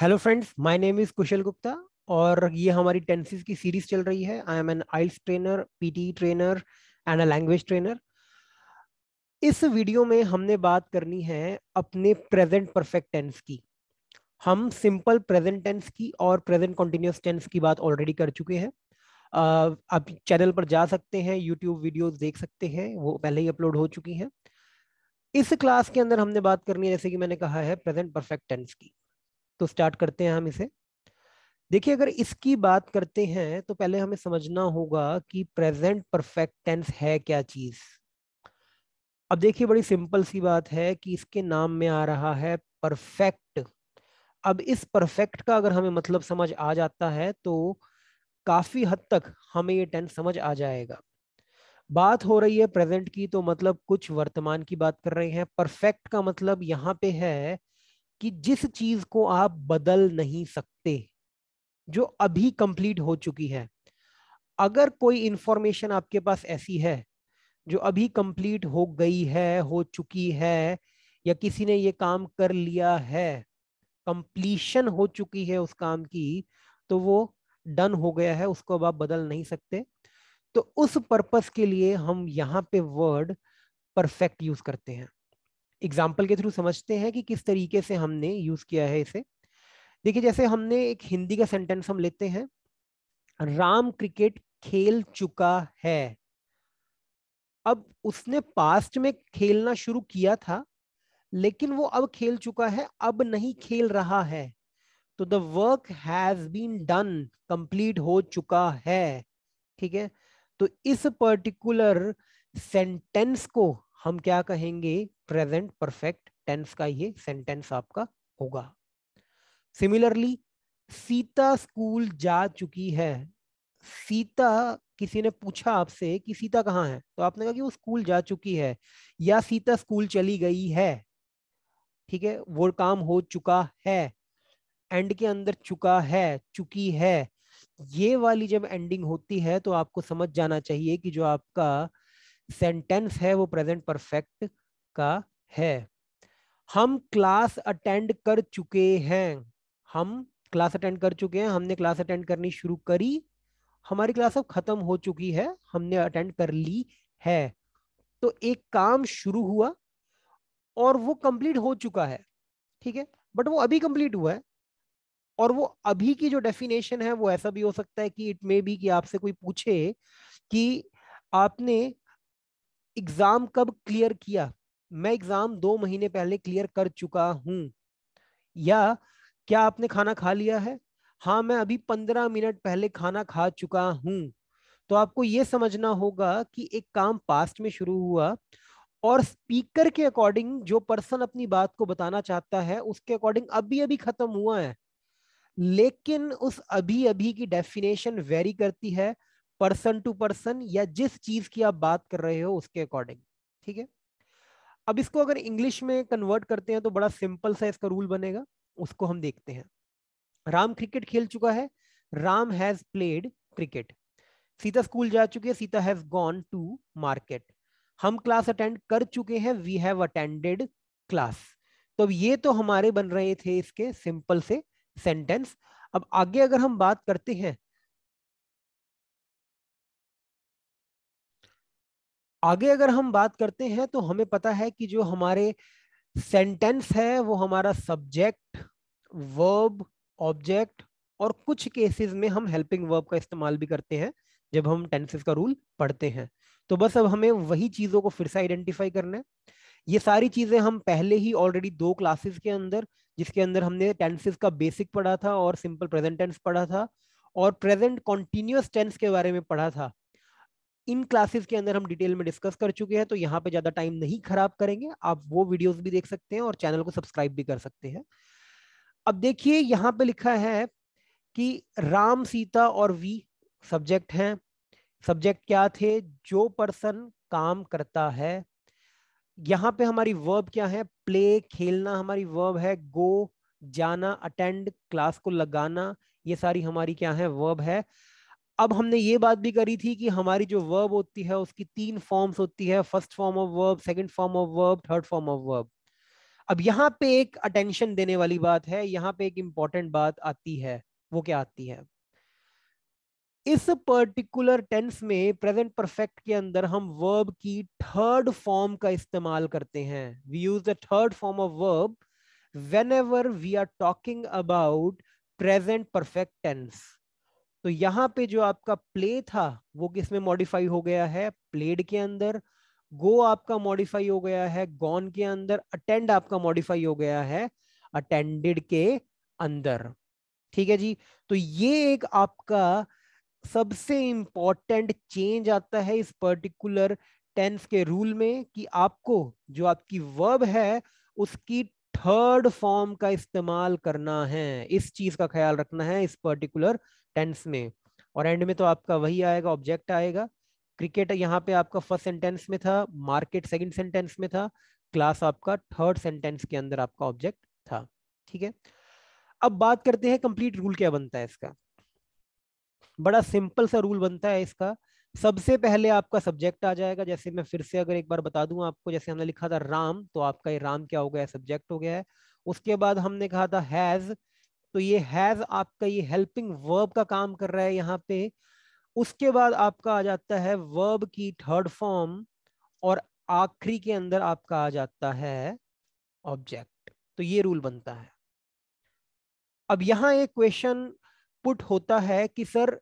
hello friends my name is Kushal Gupta और ये हमारी टेंसिस की सीरीज चल रही है I am an IELTS trainer PT trainer and a language trainer इस वीडियो में हमने बात करनी है अपने प्रेजेंट परफेक्ट टेंस की हम सिंपल प्रेजेंट टेंस की और प्रेजेंट कंटिन्यूस टेंस की बात ऑलरेडी कर चुके हैं आप चैनल पर जा सकते हैं यूट्यूब वीडियोज देख सकते हैं वो पहले ही अपलोड हो चुकी हैं इस क्लास के अंदर हमने बात करनी है जैसे कि मैंने कहा है प्रेजेंट परफेक्ट टेंस की तो स्टार्ट करते हैं हम इसे देखिए अगर इसकी बात करते हैं तो पहले हमें समझना होगा कि प्रेजेंट परफेक्ट टेंस है क्या चीज अब देखिए बड़ी सिंपल सी बात है कि इसके नाम में आ रहा है परफेक्ट अब इस परफेक्ट का अगर हमें मतलब समझ आ जाता है तो काफी हद तक हमें ये टेंस समझ आ जाएगा बात हो रही है प्रेजेंट की तो मतलब कुछ वर्तमान की बात कर रहे हैं परफेक्ट का मतलब यहाँ पे है कि जिस चीज को आप बदल नहीं सकते जो अभी कंप्लीट हो चुकी है अगर कोई इंफॉर्मेशन आपके पास ऐसी है जो अभी कंप्लीट हो गई है हो चुकी है या किसी ने ये काम कर लिया है कंप्लीशन हो चुकी है उस काम की तो वो डन हो गया है उसको अब आप बदल नहीं सकते तो उस पर्पस के लिए हम यहाँ पे वर्ड परफेक्ट यूज करते हैं एग्जाम्पल के थ्रू समझते हैं कि किस तरीके से हमने यूज किया है इसे देखिए जैसे हमने एक हिंदी का सेंटेंस हम लेते हैं राम क्रिकेट खेल चुका है अब उसने पास्ट में खेलना शुरू किया था लेकिन वो अब खेल चुका है अब नहीं खेल रहा है तो the work has been done complete हो चुका है ठीक है तो इस पर्टिकुलर सेंटेंस को हम क्या कहेंगे प्रेजेंट परफेक्ट टेंस का ये सेंटेंस आपका होगा सिमिलरली सीता स्कूल जा चुकी है सीता किसी ने पूछा आपसे कि सीता कहाँ है तो आपने कहा कि वो स्कूल जा चुकी है या सीता स्कूल चली गई है ठीक है वो काम हो चुका है एंड के अंदर चुका है चुकी है ये वाली जब एंडिंग होती है तो आपको समझ जाना चाहिए कि जो आपका सेंटेंस है वो प्रेजेंट परफेक्ट का है हम क्लास अटेंड कर चुके हैं हम क्लास अटेंड कर चुके हैं हमने क्लास अटेंड करनी शुरू करी हमारी क्लास अब खत्म हो चुकी है हमने अटेंड कर ली है तो एक काम शुरू हुआ और वो कंप्लीट हो चुका है ठीक है बट वो अभी कंप्लीट हुआ है और वो अभी की जो डेफिनेशन है वो ऐसा भी हो सकता है कि इट मे बी कि आपसे कोई पूछे कि आपने एग्जाम कब क्लियर किया मैं एग्जाम दो महीने पहले क्लियर कर चुका हूं या क्या आपने खाना खा लिया है हाँ मैं अभी पंद्रह मिनट पहले खाना खा चुका हूं तो आपको ये समझना होगा कि एक काम पास्ट में शुरू हुआ और स्पीकर के अकॉर्डिंग जो पर्सन अपनी बात को बताना चाहता है उसके अकॉर्डिंग अभी अभी खत्म हुआ है लेकिन उस अभी अभी की डेफिनेशन वेरी करती है पर्सन टू पर्सन या जिस चीज की आप बात कर रहे हो उसके अकॉर्डिंग ठीक है अब इसको अगर इंग्लिश में कन्वर्ट करते हैं तो बड़ा सिंपल सा इसका रूल बनेगा उसको हम देखते हैं राम क्रिकेट खेल चुका है Ram has played cricket Sita school जा चुकी है Sita has gone to market हम क्लास अटेंड कर चुके हैं वी हैव अटेंडेड क्लास तो अब ये तो हमारे बन रहे थे इसके सिंपल से सेंटेंस अब आगे अगर हम बात करते हैं आगे अगर हम बात करते हैं तो हमें पता है कि जो हमारे सेंटेंस है वो हमारा सब्जेक्ट वर्ब ऑब्जेक्ट और कुछ केसेस में हम हेल्पिंग वर्ब का इस्तेमाल भी करते हैं जब हम टेंसेस का रूल पढ़ते हैं तो बस अब हमें वही चीज़ों को फिर से आइडेंटिफाई करना है ये सारी चीज़ें हम पहले ही ऑलरेडी दो क्लासेस के अंदर जिसके अंदर हमने टेंसेस का बेसिक पढ़ा था और सिंपल प्रेजेंट टेंस पढ़ा था और प्रेजेंट कॉन्टिन्यूस टेंस के बारे में पढ़ा था इन क्लासेस के अंदर हम डिटेल में डिस्कस कर चुके हैं तो यहाँ पे ज्यादा टाइम नहीं खराब करेंगे आप वो वीडियोस भी देख सकते हैं और चैनल को सब्सक्राइब भी कर सकते हैं अब देखिए यहाँ पे लिखा है कि राम सीता और वी सब्जेक्ट हैं सब्जेक्ट क्या थे जो पर्सन काम करता है यहाँ पे हमारी वर्ब क्या है प्ले खेलना हमारी वर्ब है गो जाना अटेंड क्लास को लगाना ये सारी हमारी क्या है वर्ब है अब हमने ये बात भी करी थी कि हमारी जो वर्ब होती है उसकी तीन फॉर्म्स होती है first form of verb second form of verb third form of verb अब यहाँ पे एक अटेंशन देने वाली बात है यहाँ पे एक इंपॉर्टेंट बात आती है वो क्या आती है इस पर्टिकुलर टेंस में प्रेजेंट परफेक्ट के अंदर हम वर्ब की थर्ड फॉर्म का इस्तेमाल करते हैं we use the third form of verb whenever we are talking about present perfect tense तो यहाँ पे जो आपका प्ले था वो किसमें मॉडिफाई हो गया है प्लेड के अंदर गो आपका मॉडिफाई हो गया है गॉन के अंदर अटेंड आपका मॉडिफाई हो गया है अटेंडेड के अंदर ठीक है जी तो ये एक आपका सबसे इंपॉर्टेंट चेंज आता है इस पर्टिकुलर टेंस के रूल में कि आपको जो आपकी वर्ब है उसकी थर्ड फॉर्म का इस्तेमाल करना है इस चीज का ख्याल रखना है इस पर्टिकुलर टेंस में और एंड में तो आपका वही आएगा ऑब्जेक्ट आएगा क्रिकेट यहाँ पे आपका फर्स्ट सेंटेंस में था मार्केट सेकंड सेंटेंस में था क्लास आपका थर्ड सेंटेंस के अंदर आपका ऑब्जेक्ट था ठीक है अब बात करते हैं कंप्लीट रूल क्या बनता है इसका बड़ा सिंपल सा रूल बनता है इसका सबसे पहले आपका सब्जेक्ट आ जाएगा जैसे मैं फिर से अगर एक बार बता दूं आपको जैसे हमने लिखा था राम तो आपका ये राम क्या हो गया सब्जेक्ट हो गया है उसके बाद हमने कहा था हैज तो ये हैज आपका ये हेल्पिंग वर्ब का काम कर रहा है यहाँ पे उसके बाद आपका आ जाता है वर्ब की थर्ड फॉर्म और आखिरी के अंदर आपका आ जाता है ऑब्जेक्ट तो ये रूल बनता है अब यहाँ एक क्वेश्चन पुट होता है कि सर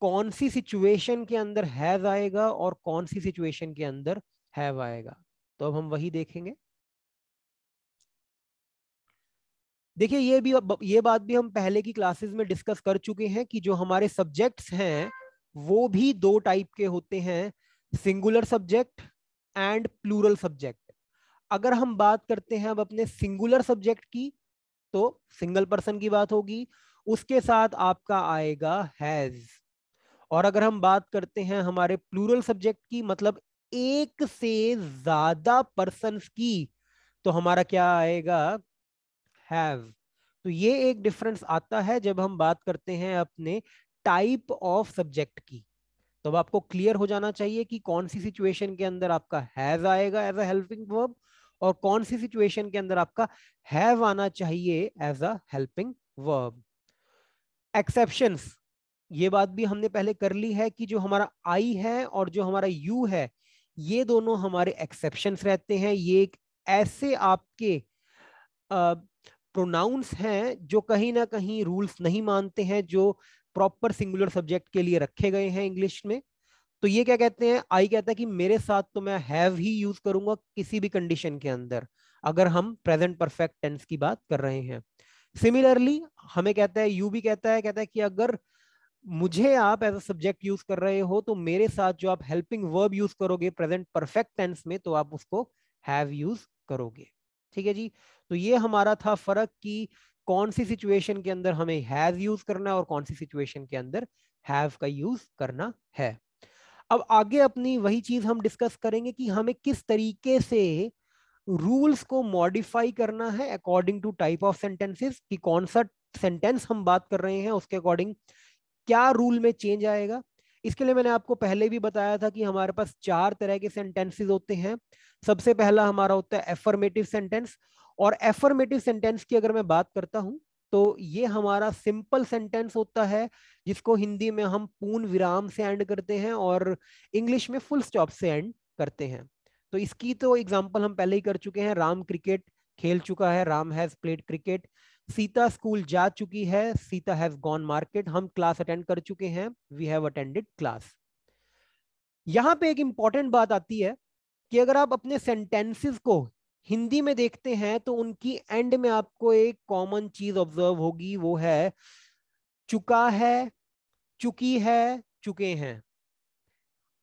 कौन सी सिचुएशन के अंदर हैज आएगा और कौन सी सिचुएशन के अंदर हैव आएगा तो अब हम वही देखेंगे देखिए ये भी ये बात भी हम पहले की क्लासेस में डिस्कस कर चुके हैं कि जो हमारे सब्जेक्ट्स हैं वो भी दो टाइप के होते हैं singular subject and plural subject अगर हम बात करते हैं अब अपने सिंगुलर सब्जेक्ट की तो सिंगल पर्सन की बात होगी उसके साथ आपका आएगा हैज और अगर हम बात करते हैं हमारे प्लूरल सब्जेक्ट की मतलब एक से ज्यादा पर्सन की तो हमारा क्या आएगा हैव तो ये एक डिफरेंस आता है जब हम बात करते हैं अपने टाइप ऑफ सब्जेक्ट की तो अब आपको क्लियर हो जाना चाहिए कि कौन सी सिचुएशन के अंदर आपका हैज आएगा एज अ हेल्पिंग वर्ब और कौन सी सिचुएशन के अंदर आपका हैव आना चाहिए as a helping verb exception ये बात भी हमने पहले कर ली है कि जो हमारा आई है और जो हमारा यू है ये दोनों हमारे एक्सेप्शन रहते हैं ये एक ऐसे आपके प्रोनाउंस हैं जो कहीं ना कहीं रूल्स नहीं मानते हैं जो प्रॉपर सिंगुलर सब्जेक्ट के लिए रखे गए हैं इंग्लिश में तो ये क्या कहते हैं आई कहता है कि मेरे साथ तो मैं हैव ही यूज करूंगा किसी भी कंडीशन के अंदर अगर हम प्रेजेंट परफेक्ट टेंस की बात कर रहे हैं सिमिलरली हमें कहता है यू भी कहता है कहता है कि अगर मुझे आप एज अ सब्जेक्ट यूज कर रहे हो तो मेरे साथ जो आप हेल्पिंग वर्ब यूज करोगे प्रेजेंट परफेक्ट टेंस में तो आप उसको हैव यूज करोगे ठीक है जी तो ये हमारा था फर्क कि कौन सी सिचुएशन के अंदर हमें हैज यूज करना है और कौन सी सिचुएशन के अंदर हैव का यूज करना है अब आगे अपनी वही चीज हम डिस्कस करेंगे कि हमें किस तरीके से रूल्स को मॉडिफाई करना है according to type of sentences कि कौन सा सेंटेंस हम बात कर रहे हैं उसके अकॉर्डिंग क्या रूल में चेंज आएगा इसके लिए मैंने आपको पहले भी बताया था कि हमारे पास चार तरह के सेंटेंसेस होते हैं सबसे पहला हमारा होता है एफर्मेटिव सेंटेंस और एफर्मेटिव सेंटेंस की अगर मैं बात करता हूं तो ये हमारा सिंपल सेंटेंस होता है जिसको हिंदी में हम पूर्ण विराम से एंड करते हैं और इंग्लिश में फुल स्टॉप से एंड करते हैं तो इसकी तो एग्जाम्पल हम पहले ही कर चुके हैं राम क्रिकेट खेल चुका है Ram has played cricket Sita school जा चुकी है सीता हैज गॉन मार्केट हम क्लास अटेंड कर चुके हैं वी हैव अटेंडेड क्लास यहाँ पे एक इम्पॉर्टेंट बात आती है कि अगर आप अपने सेंटेंसेस को हिंदी में देखते हैं तो उनकी एंड में आपको एक कॉमन चीज ऑब्जर्व होगी वो है चुका है चुकी है चुके हैं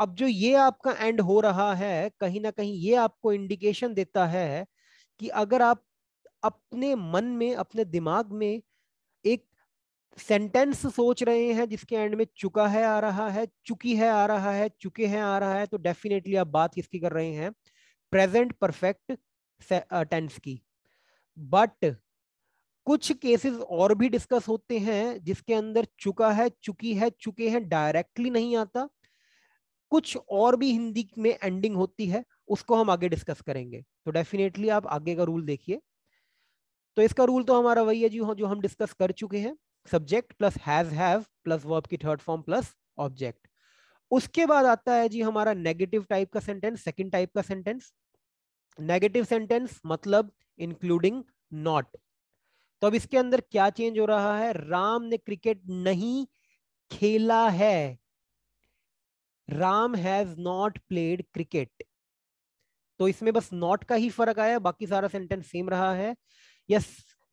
अब जो ये आपका एंड हो रहा है कहीं ना कहीं ये आपको इंडिकेशन देता है कि अगर आप अपने मन में अपने दिमाग में एक सेंटेंस सोच रहे हैं जिसके एंड में चुका है आ रहा है चुकी है आ रहा है चुके हैं आ रहा है तो डेफिनेटली आप बात किसकी कर रहे हैं प्रेजेंट परफेक्ट टेंस की बट कुछ केसेस और भी डिस्कस होते हैं जिसके अंदर चुका है चुकी है चुके हैं डायरेक्टली नहीं आता कुछ और भी हिंदी में एंडिंग होती है उसको हम आगे डिस्कस करेंगे तो डेफिनेटली आप आगे का रूल देखिए तो इसका रूल तो हमारा वही है जो हाँ, जो हम डिस्कस कर चुके हैं subject plus has have plus verb की थर्ड फॉर्म प्लस ऑब्जेक्ट उसके बाद आता है जी हमारा नेगेटिव टाइप का सेंटेंस सेकंड टाइप का सेंटेंस नेगेटिव सेंटेंस मतलब इंक्लूडिंग नॉट तो अब इसके अंदर क्या चेंज हो रहा है राम ने क्रिकेट नहीं खेला है Ram has not played cricket तो इसमें बस नॉट का ही फर्क आया बाकी सारा सेंटेंस सेम रहा है यस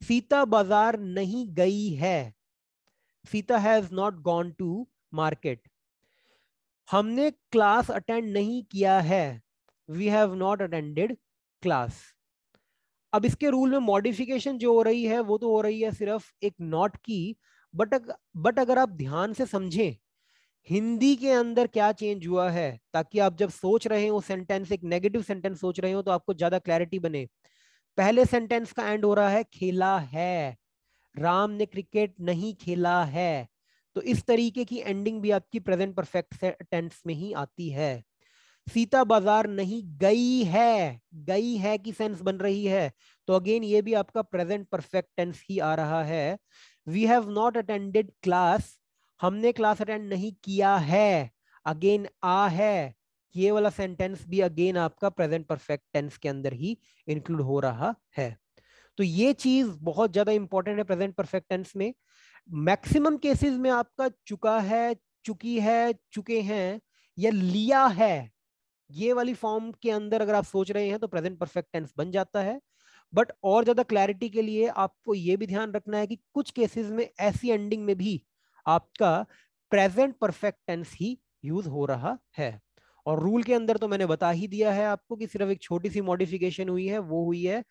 सीता बाजार नहीं गई है Sita has not gone to market हमने क्लास अटेंड नहीं किया है we have not attended class अब इसके रूल में मॉडिफिकेशन जो हो रही है वो तो हो रही है सिर्फ एक नॉट की बट अग, बट अगर आप ध्यान से समझें हिंदी के अंदर क्या चेंज हुआ है ताकि आप जब सोच रहे हो सेंटेंस एक नेगेटिव सेंटेंस सोच रहे हो तो आपको ज्यादा क्लैरिटी बने पहले सेंटेंस का एंड हो रहा है खेला है राम ने क्रिकेट नहीं खेला है तो इस तरीके की एंडिंग भी आपकी प्रेजेंट परफेक्ट टेंस में ही आती है सीता बाजार नहीं गई है गई है की सेंस बन रही है तो अगेन ये भी आपका प्रेजेंट परफेक्ट टेंस ही आ रहा है we have not attended class हमने क्लास अटेंड नहीं किया है अगेन आ है ये वाला सेंटेंस भी अगेन आपका प्रेजेंट परफेक्ट टेंस के अंदर ही इंक्लूड हो रहा है तो ये चीज बहुत ज्यादा इंपॉर्टेंट है प्रेजेंट परफेक्ट टेंस में मैक्सिमम केसेस में आपका चुका है चुकी है चुके हैं या लिया है ये वाली फॉर्म के अंदर अगर आप सोच रहे हैं तो प्रेजेंट परफेक्ट टेंस बन जाता है बट और ज्यादा क्लैरिटी के लिए आपको ये भी ध्यान रखना है कि कुछ केसेस में ऐसी एंडिंग में भी आपका प्रेजेंट परफेक्ट टेंस ही यूज हो रहा है और रूल के अंदर तो मैंने बता ही दिया है आपको कि सिर्फ एक छोटी सी मॉडिफिकेशन हुई है वो हुई है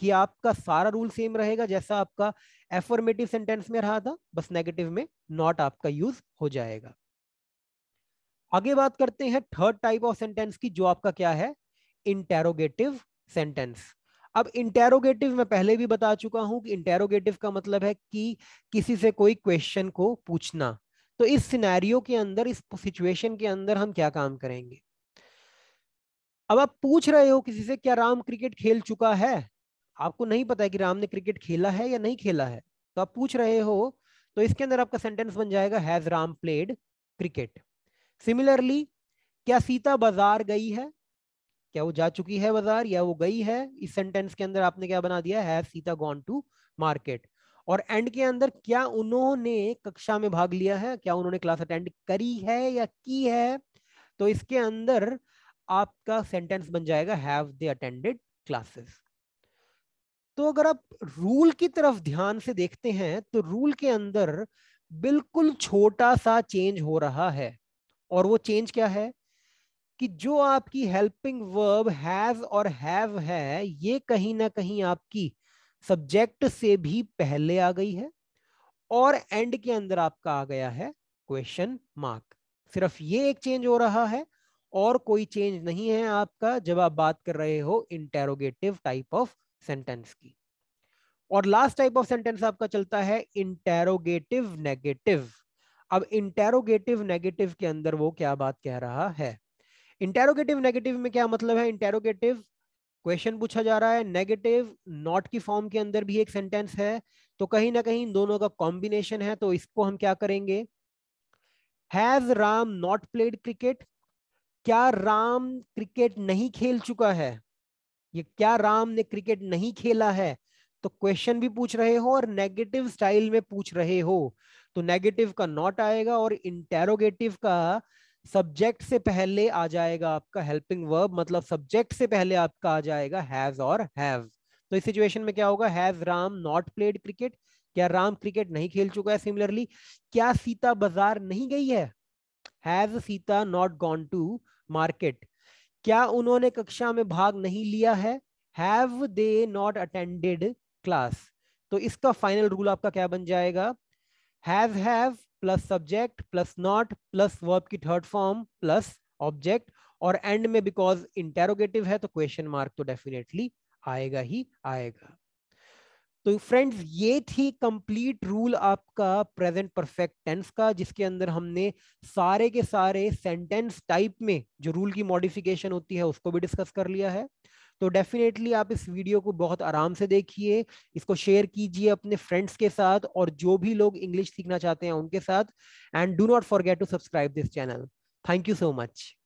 कि आपका सारा रूल सेम रहेगा जैसा आपका एफर्मेटिव सेंटेंस में रहा था बस नेगेटिव में नॉट आपका यूज हो जाएगा आगे बात करते हैं थर्ड टाइप ऑफ सेंटेंस की जो आपका क्या है इंटेरोगेटिव सेंटेंस अब इंटेरोगेटिव मैं पहले भी बता चुका हूं कि इंटेरोगेटिव का मतलब है कि किसी से कोई क्वेश्चन को पूछना तो इस सिनेरियो के अंदर इस सिचुएशन के अंदर हम क्या काम करेंगे अब आप पूछ रहे हो किसी से क्या राम क्रिकेट खेल चुका है आपको नहीं पता है कि राम ने क्रिकेट खेला है या नहीं खेला है तो आप पूछ रहे हो तो इसके अंदर आपका सेंटेंस बन जाएगा has Ram played cricket similarly क्या सीता बाजार गई है क्या वो जा चुकी है बाजार या वो गई है इस सेंटेंस के अंदर आपने क्या बना दिया है सीता गॉन टू मार्केट और एंड के अंदर क्या उन्होंने कक्षा में भाग लिया है क्या उन्होंने क्लास अटेंड करी है या की है तो इसके अंदर आपका सेंटेंस बन जाएगा हैव दे अटेंडेड क्लासेस तो अगर आप रूल की तरफ ध्यान से देखते हैं तो रूल के अंदर बिल्कुल छोटा सा चेंज हो रहा है और वो चेंज क्या है कि जो आपकी हेल्पिंग वर्ब हैज और हैव है ये कहीं ना कहीं आपकी सब्जेक्ट से भी पहले आ गई है और एंड के अंदर आपका आ गया है क्वेश्चन मार्क सिर्फ ये एक चेंज हो रहा है और कोई चेंज नहीं है आपका जब आप बात कर रहे हो इंटेरोगेटिव टाइप ऑफ सेंटेंस की और लास्ट टाइप ऑफ सेंटेंस आपका चलता है इंटेरोगेटिव नेगेटिव अब इंटेरोगेटिव नेगेटिव के अंदर वो क्या बात कह रहा है इंटेरोगेटिव नेगेटिव में क्या मतलब है इंटेरोगेटिव क्वेश्चन पूछा जा रहा है नेगेटिव नॉट की फॉर्म के अंदर भी एक सेंटेंस है तो कहीं ना कहीं दोनों का कॉम्बिनेशन है तो इसको हम क्या करेंगे has Ram not played cricket क्या राम क्रिकेट नहीं खेल चुका है ये क्या राम ने क्रिकेट नहीं खेला है तो क्वेश्चन भी पूछ रहे हो और नेगेटिव स्टाइल में पूछ रहे हो तो नेगेटिव का नॉट आएगा और इंटेरोगेटिव का सब्जेक्ट से पहले आ जाएगा आपका हेल्पिंग वर्ब मतलब सब्जेक्ट से पहले आपका आ जाएगा हैज और हैव तो इस सिचुएशन में क्या होगा has Ram not played cricket क्या राम क्रिकेट नहीं खेल चुका है सिमिलरली क्या सीता बाजार नहीं गई है has Sita not gone to market क्या उन्होंने कक्षा में भाग नहीं लिया है have they not attended class तो इसका फाइनल रूल आपका क्या बन जाएगा has have plus subject plus not plus verb की थर्ड फॉर्म प्लस ऑब्जेक्ट और एंड में बिकॉज इंटेरोगेटिव है तो क्वेश्चन मार्क तो डेफिनेटली आएगा ही आएगा तो फ्रेंड्स ये थी कंप्लीट रूल आपका प्रेजेंट परफेक्ट टेंस का जिसके अंदर हमने सारे के सारे सेंटेंस टाइप में जो रूल की मॉडिफिकेशन होती है उसको भी डिस्कस कर लिया है तो डेफिनेटली आप इस वीडियो को बहुत आराम से देखिए इसको शेयर कीजिए अपने फ्रेंड्स के साथ और जो भी लोग इंग्लिश सीखना चाहते हैं उनके साथ and do not forget to subscribe this channel thank you so much